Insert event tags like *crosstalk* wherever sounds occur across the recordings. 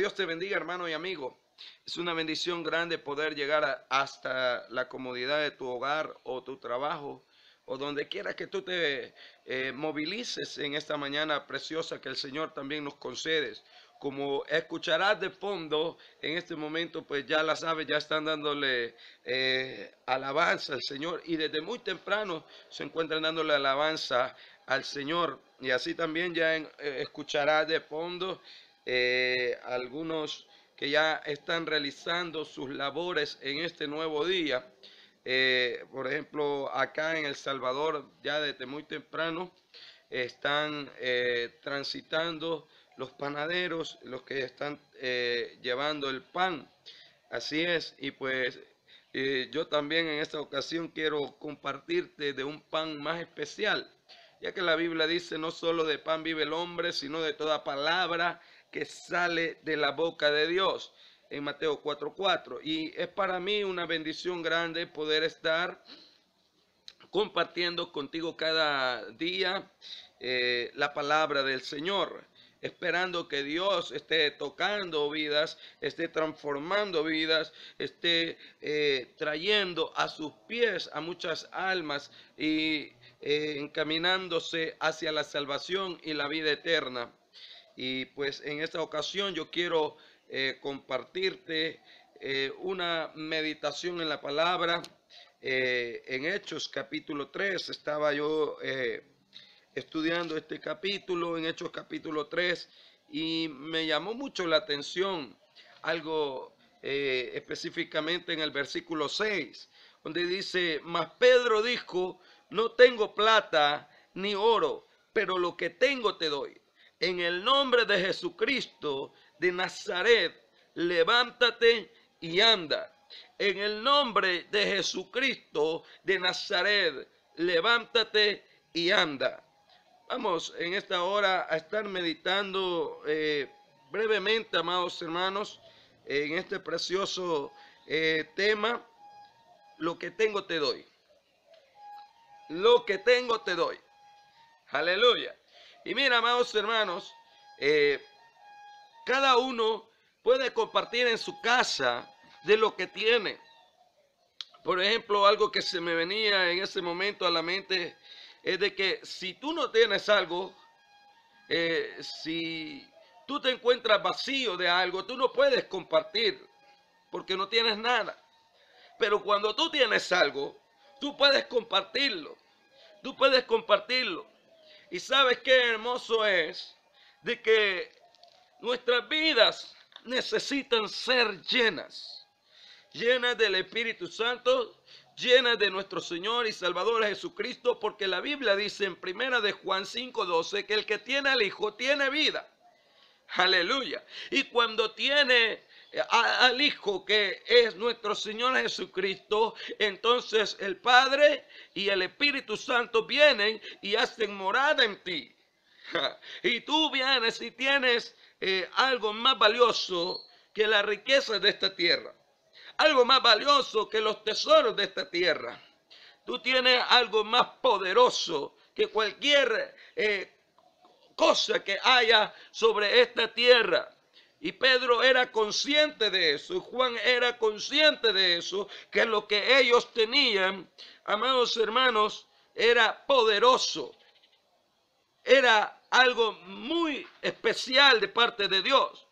Dios te bendiga, hermano y amigo. Es una bendición grande poder llegar hasta la comodidad de tu hogar o tu trabajo o donde quiera que tú te eh, movilices en esta mañana preciosa que el Señor también nos concedes. Como escucharás de fondo en este momento, pues ya las aves ya están dándole eh, alabanza al Señor y desde muy temprano se encuentran dándole alabanza al Señor. Y así también ya eh, escucharás de fondo eh, algunos que ya están realizando sus labores en este nuevo día. Eh, por ejemplo, acá en El Salvador, ya desde muy temprano, están eh, transitando los panaderos, los que están llevando el pan. Así es, y pues yo también en esta ocasión quiero compartirte de un pan más especial, ya que la Biblia dice no solo de pan vive el hombre, sino de toda palabra que sale de la boca de Dios en Mateo 4:4. Y es para mí una bendición grande poder estar compartiendo contigo cada día eh, la palabra del Señor esperando que Dios esté tocando vidas, esté transformando vidas, esté eh, trayendo a sus pies a muchas almas y eh, encaminándose hacia la salvación y la vida eterna. Y pues en esta ocasión yo quiero eh, compartirte eh, una meditación en la palabra. Eh, en Hechos capítulo 3 estaba yo estudiando este capítulo, en Hechos capítulo 3, y me llamó mucho la atención algo específicamente en el versículo 6, donde dice, mas Pedro dijo, no tengo plata ni oro, pero lo que tengo te doy en el nombre de Jesucristo de Nazaret, levántate y anda. En el nombre de Jesucristo de Nazaret, levántate y anda. Vamos en esta hora a estar meditando eh, brevemente, amados hermanos, en este precioso eh, tema. Lo que tengo te doy. Lo que tengo te doy. Aleluya. Y mira, amados hermanos, eh, cada uno puede compartir en su casa de lo que tiene. Por ejemplo, algo que se me venía en ese momento a la mente es de que si tú no tienes algo, eh, si tú te encuentras vacío de algo, tú no puedes compartir porque no tienes nada. Pero cuando tú tienes algo, tú puedes compartirlo. Tú puedes compartirlo. Y sabes qué hermoso es de que nuestras vidas necesitan ser llenas, llenas del Espíritu Santo, llenas de nuestro Señor y Salvador Jesucristo, porque la Biblia dice en primera de Juan 5:12 que el que tiene al Hijo tiene vida. Aleluya. Y cuando tiene eh, al Hijo que es nuestro Señor Jesucristo, entonces el Padre y el Espíritu Santo vienen y hacen morada en ti. Y tú vienes y tienes eh, algo más valioso que la riqueza de esta tierra, algo más valioso que los tesoros de esta tierra. Tú tienes algo más poderoso que cualquier eh, cosa que haya sobre esta tierra. Y Pedro era consciente de eso, y Juan era consciente de eso, que lo que ellos tenían, amados hermanos, era poderoso, era algo muy especial de parte de Dios.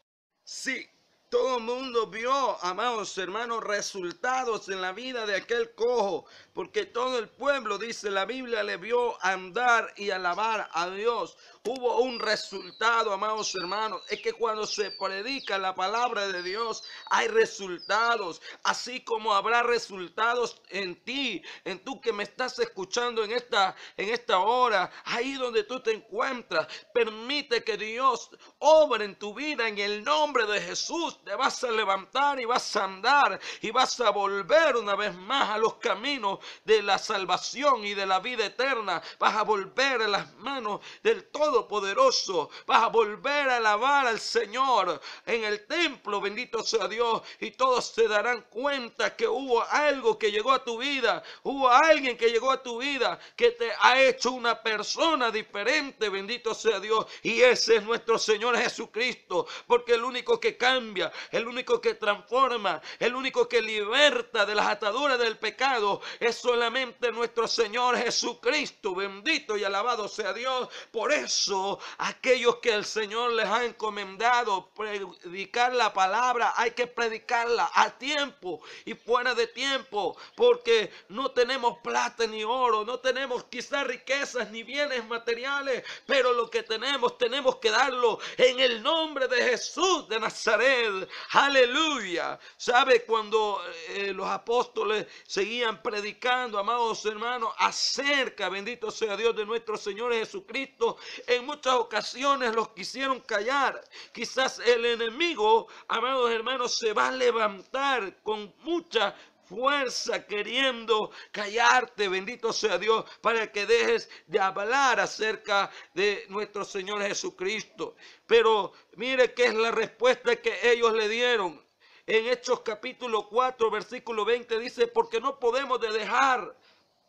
sí. Todo el mundo vio, amados hermanos, resultados en la vida de aquel cojo, porque todo el pueblo, dice la Biblia, le vio andar y alabar a Dios. Hubo un resultado, amados hermanos, es que cuando se predica la palabra de Dios, hay resultados, así como habrá resultados en ti, en tú que me estás escuchando en esta en esta hora, ahí donde tú te encuentras. Permite que Dios obre en tu vida en el nombre de Jesús vas a levantar y vas a andar y vas a volver una vez más a los caminos de la salvación y de la vida eterna. Vas a volver a las manos del Todopoderoso. Vas a volver a alabar al Señor en el templo, bendito sea Dios. Y todos se darán cuenta que hubo algo que llegó a tu vida. Hubo alguien que llegó a tu vida que te ha hecho una persona diferente, bendito sea Dios. Y ese es nuestro Señor Jesucristo, porque el único que cambia, el único que transforma, el único que liberta de las ataduras del pecado, es solamente nuestro Señor Jesucristo. Bendito y alabado sea Dios. Por eso, aquellos que el Señor les ha encomendado predicar la palabra, hay que predicarla a tiempo y fuera de tiempo, porque no tenemos plata ni oro, no tenemos quizás riquezas ni bienes materiales, pero lo que tenemos tenemos que darlo en el nombre de Jesús de Nazaret. Aleluya. ¿Sabe cuando eh, eh, los apóstoles seguían predicando, amados hermanos, acerca, bendito sea Dios de nuestro Señor Jesucristo? En muchas ocasiones los quisieron callar. Quizás el enemigo, amados hermanos, se va a levantar con mucha fuerza queriendo callarte, bendito sea Dios, para que dejes de hablar acerca de nuestro Señor Jesucristo. Pero mire que es la respuesta que ellos le dieron. En Hechos capítulo 4, versículo 20 dice, porque no podemos de dejar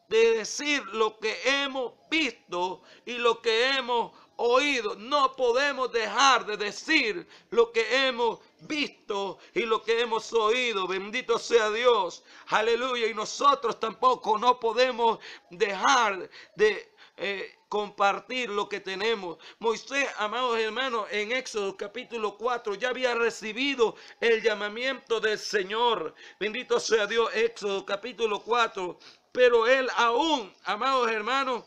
de decir lo que hemos visto y lo que hemos oído. No podemos dejar de decir lo que hemos visto y lo que hemos oído. Bendito sea Dios. Aleluya. Y nosotros tampoco no podemos dejar de... Eh, compartir lo que tenemos. Moisés, amados hermanos, en Éxodo capítulo 4 ya había recibido el llamamiento del Señor. Bendito sea Dios, Éxodo capítulo 4. Pero él aún, amados hermanos,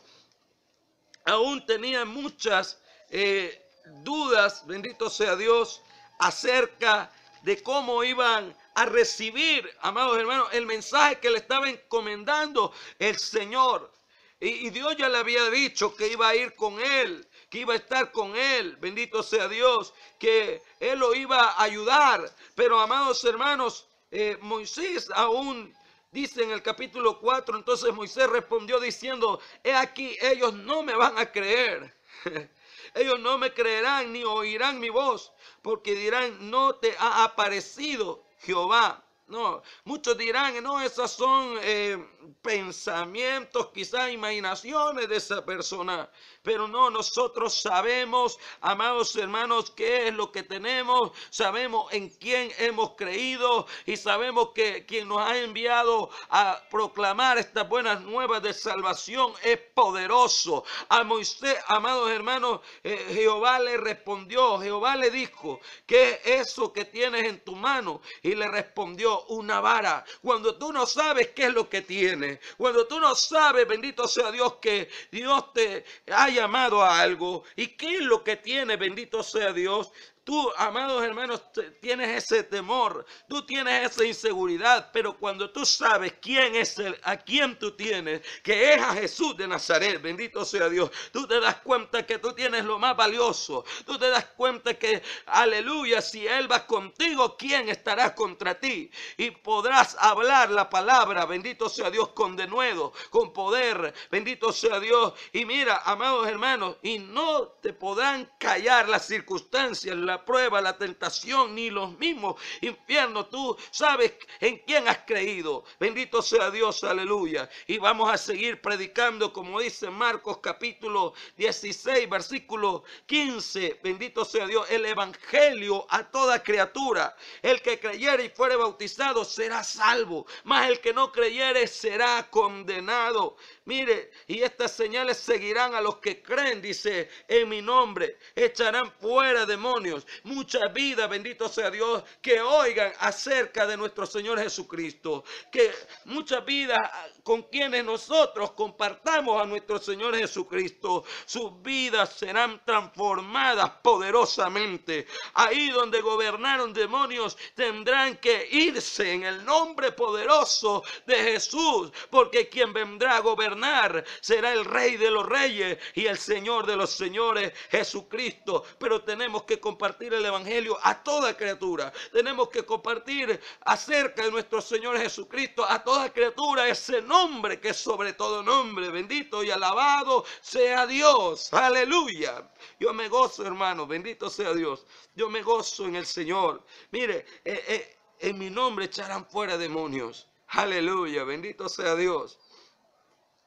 aún tenía muchas eh, dudas, bendito sea Dios, acerca de cómo iban a recibir, amados hermanos, el mensaje que le estaba encomendando el Señor. Y, Dios ya le había dicho que iba a ir con él, que iba a estar con él, bendito sea Dios, que él lo iba a ayudar. Pero, amados hermanos, eh, Moisés aún Dice en el capítulo 4, entonces Moisés respondió diciendo, he aquí, ellos no me van a creer. *laughs* Ellos no me creerán ni oirán mi voz, porque dirán, no te ha aparecido Jehová. No, muchos dirán, no, esas son... Eh, pensamientos, quizás imaginaciones de esa persona. Pero no, nosotros sabemos, amados hermanos, qué es lo que tenemos, sabemos en quién hemos creído y sabemos que quien nos ha enviado a proclamar estas buenas nuevas de salvación es poderoso. A Moisés, amados hermanos, eh, Jehová le respondió, Jehová le dijo, ¿qué es eso que tienes en tu mano? Y le respondió una vara. Cuando tú no sabes qué es lo que tienes, cuando tú no sabes, bendito sea Dios, que Dios te ha llamado a algo y qué es lo que tiene bendito sea Dios, Tú, amados hermanos, tienes ese temor, tú tienes esa inseguridad, pero cuando tú sabes quién es el, a quién tú tienes, que es a Jesús de Nazaret, bendito sea Dios, tú te das cuenta que tú tienes lo más valioso, tú te das cuenta que, aleluya, si Él va contigo, ¿quién estará contra ti? Y podrás hablar la palabra, bendito sea Dios, con denuedo, con poder, bendito sea Dios. Y mira, amados hermanos, y no te podrán callar las circunstancias, la la prueba, la tentación, ni los mismos infiernos. Tú sabes en quién has creído. Bendito sea Dios, aleluya. Y vamos a seguir predicando, como dice Marcos capítulo 16, versículo 15. Bendito sea Dios, el Evangelio a toda criatura. El que creyere y fuere bautizado será salvo, mas el que no creyere será condenado. Mire, y estas señales seguirán a los que creen, dice, en mi nombre. Echarán fuera demonios muchas mucha vida, bendito sea Dios, que oigan acerca de nuestro Señor Jesucristo, que mucha vida con quienes nosotros compartamos a nuestro Señor Jesucristo, sus vidas serán transformadas poderosamente. Ahí donde gobernaron demonios tendrán que irse en el nombre poderoso de Jesús, porque quien vendrá a gobernar será el Rey de los Reyes y el Señor de los Señores, Jesucristo. Pero tenemos que compartir el Evangelio a toda criatura. Tenemos que compartir acerca de nuestro Señor Jesucristo a toda criatura ese nombre que es sobre todo nombre. Bendito y alabado sea Dios. Aleluya. Yo me gozo, hermano. Bendito sea Dios. Yo me gozo en el Señor. Mire, eh, eh, en mi nombre echarán fuera demonios. Aleluya. Bendito sea Dios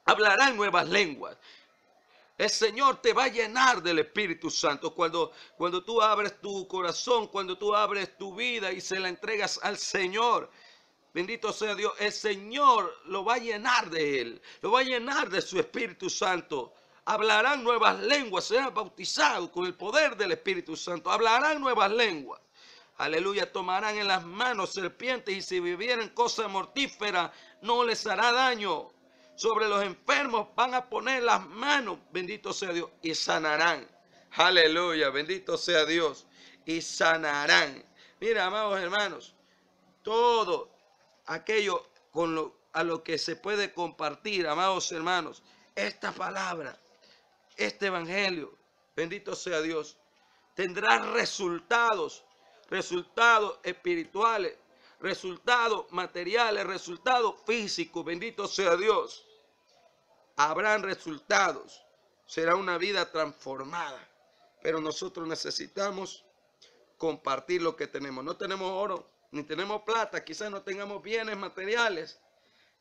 hablarán nuevas lenguas. El Señor te va a llenar del Espíritu Santo. Cuando, cuando tú abres tu corazón, cuando tú abres tu vida y se la entregas al Señor. Bendito sea Dios. El Señor lo va a llenar de Él. Lo va a llenar de su Espíritu Santo hablarán nuevas lenguas, serán bautizados con el poder del Espíritu Santo, hablarán nuevas lenguas. Aleluya, tomarán en las manos serpientes y si vivieran cosas mortíferas, no les hará daño sobre los enfermos, van a poner las manos, bendito sea Dios, y sanarán. Aleluya, bendito sea Dios, y sanarán. Mira, amados hermanos, todo aquello con lo, a lo que se puede compartir, amados hermanos, esta palabra, este evangelio, bendito sea Dios, tendrá resultados, resultados espirituales resultados materiales, resultados físicos, bendito sea Dios. Habrán resultados, será una vida transformada. Pero nosotros necesitamos compartir lo que tenemos. No tenemos oro, ni tenemos plata, quizás no tengamos bienes materiales,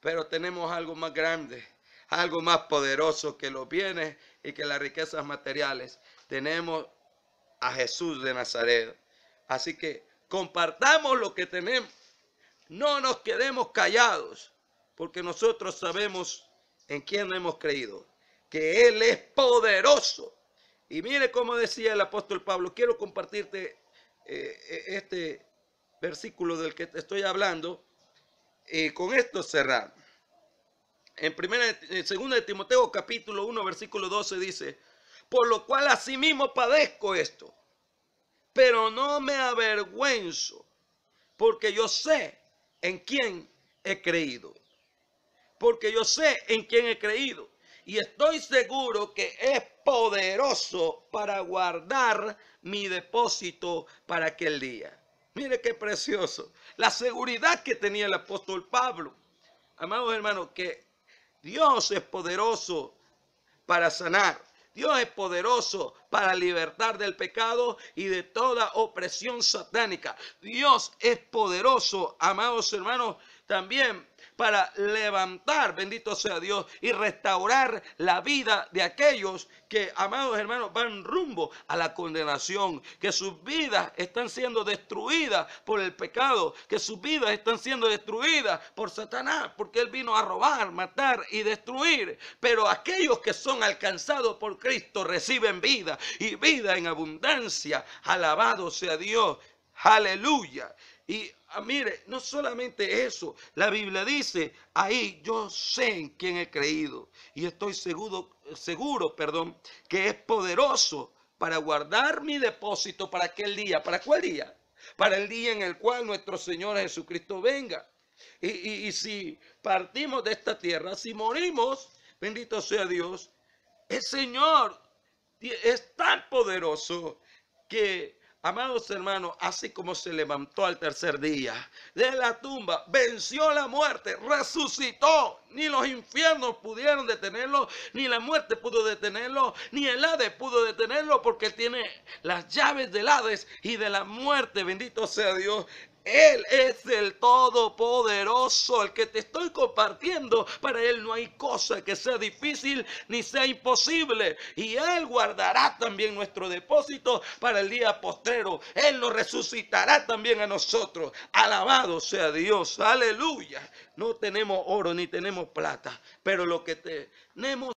pero tenemos algo más grande, algo más poderoso que los bienes y que las riquezas materiales. Tenemos a Jesús de Nazaret. Así que compartamos lo que tenemos. No nos quedemos callados, porque nosotros sabemos en quién hemos creído, que Él es poderoso. Y mire cómo decía el apóstol Pablo, quiero compartirte eh, e-, este versículo del que te estoy hablando y con esto cerrar. En, primera, segunda de Timoteo capítulo 1 versículo 12 dice, por lo cual asimismo padezco esto, pero no me avergüenzo, porque yo sé en quién he creído. Porque yo sé en quién he creído. Y estoy seguro que es poderoso para guardar mi depósito para aquel día. Mire qué precioso. La seguridad que tenía el apóstol Pablo. Amados hermanos, que Dios es poderoso para sanar. Dios es poderoso para libertar del pecado y de toda opresión satánica. Dios es poderoso, amados hermanos, también para levantar, bendito sea Dios, y restaurar la vida de aquellos que, amados hermanos, van rumbo a la condenación, que sus vidas están siendo destruidas por el pecado, que sus vidas están siendo destruidas por Satanás, porque él vino a robar, matar y destruir. Pero aquellos que son alcanzados por Cristo reciben vida y vida en abundancia. Alabado sea Dios. Aleluya. Y Ah, mire, no solamente eso, la Biblia dice, ahí yo sé en quién he creído y estoy seguro, seguro, perdón, que es poderoso para guardar mi depósito para aquel día. ¿Para cuál día? Para el día en el cual nuestro Señor Jesucristo venga. Y, y si partimos de esta tierra, si morimos, bendito sea Dios, el Señor es tan poderoso que Amados hermanos, así como se levantó al tercer día de la tumba, venció la muerte, resucitó. Ni los infiernos pudieron detenerlo, ni la muerte pudo detenerlo, ni el Hades pudo detenerlo, porque tiene las llaves del Hades y de la muerte. Bendito sea Dios. Él es el Todopoderoso, el que te estoy compartiendo. Para Él no hay cosa que sea difícil ni sea imposible. Y Él guardará también nuestro depósito para el día postrero. Él nos resucitará también a nosotros. Alabado sea Dios. Aleluya. No tenemos oro ni tenemos plata, pero lo que tenemos